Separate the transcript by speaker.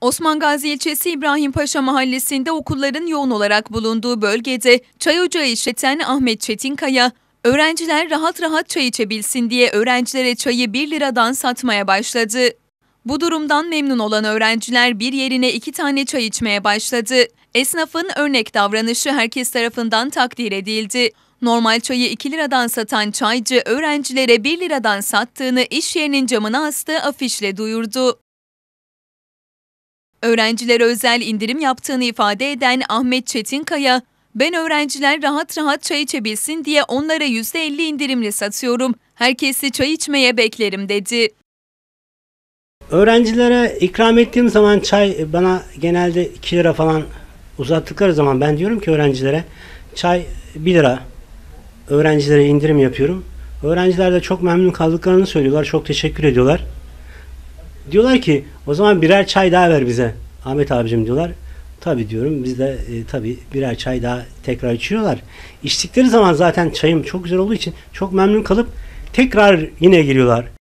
Speaker 1: Osman Gazi ilçesi İbrahim Paşa mahallesinde okulların yoğun olarak bulunduğu bölgede çay ocağı işleten Ahmet Çetinkaya, öğrenciler rahat rahat çay içebilsin diye öğrencilere çayı 1 liradan satmaya başladı. Bu durumdan memnun olan öğrenciler bir yerine iki tane çay içmeye başladı. Esnafın örnek davranışı herkes tarafından takdir edildi. Normal çayı 2 liradan satan çaycı öğrencilere 1 liradan sattığını iş yerinin camına astığı afişle duyurdu. Öğrencilere özel indirim yaptığını ifade eden Ahmet Çetinkaya, ben öğrenciler rahat rahat çay içebilsin diye onlara %50 indirimli satıyorum. Herkesi çay içmeye beklerim dedi.
Speaker 2: Öğrencilere ikram ettiğim zaman çay bana genelde 2 lira falan uzattıkları zaman ben diyorum ki öğrencilere çay 1 lira öğrencilere indirim yapıyorum. Öğrenciler de çok memnun kaldıklarını söylüyorlar. Çok teşekkür ediyorlar. Diyorlar ki o zaman birer çay daha ver bize Ahmet abicim diyorlar. Tabii diyorum biz de e, tabii birer çay daha tekrar içiyorlar. İçtikleri zaman zaten çayım çok güzel olduğu için çok memnun kalıp tekrar yine giriyorlar.